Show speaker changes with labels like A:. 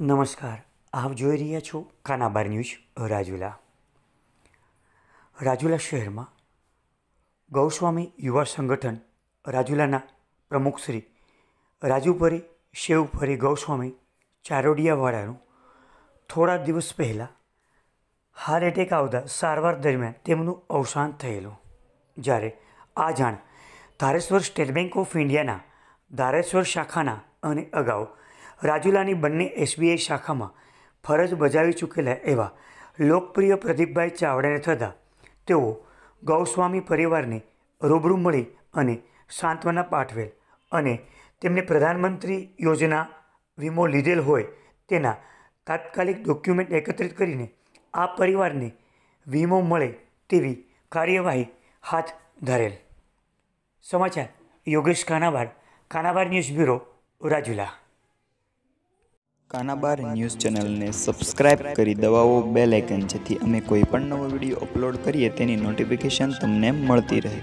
A: નમસ્કાર આપ જોઈ રહ્યા છો કાનાબાર ન્યૂઝ રાજુલા રાજુલા શહેરમાં ગૌસ્વામી યુવા સંગઠન રાજુલાના પ્રમુખશ્રી શ્રી રાજુપરી શિવપરી ગૌસ્વામી ચારોડિયાવાળાનું થોડા દિવસ પહેલાં હાર્ટ એટેક આવતા સારવાર દરમિયાન તેમનું અવસાન થયેલું જ્યારે આ જાણ ધારેશ્વર સ્ટેટ બેંક ઓફ ઇન્ડિયાના ધારેશ્વર શાખાના અને અગાઉ રાજુલાની બંને એસબીઆઈ શાખામાં ફરજ બજાવી ચૂકેલા એવા લોકપ્રિય પ્રદીપભાઈ ચાવડાને થતાં તેઓ ગૌસ્વામી પરિવારને રૂબરૂ મળી અને સાંત્વના પાઠવેલ અને તેમને પ્રધાનમંત્રી યોજના વીમો લીધેલ હોય તેના તાત્કાલિક ડોક્યુમેન્ટ એકત્રિત કરીને આ પરિવારને વીમો મળે તેવી કાર્યવાહી હાથ ધરેલ સમાચાર યોગેશ કાનાવાડ ખાનાવાર news bureau Rajula
B: Kanabar news ચેનલને સબસ્ક્રાઇબ કરી દબાવો બેલ આઇકન જેથી અમે કોઈ પણ નવો વિડીયો અપલોડ કરીએ તેની નોટિફિકેશન તમને મળતી રહે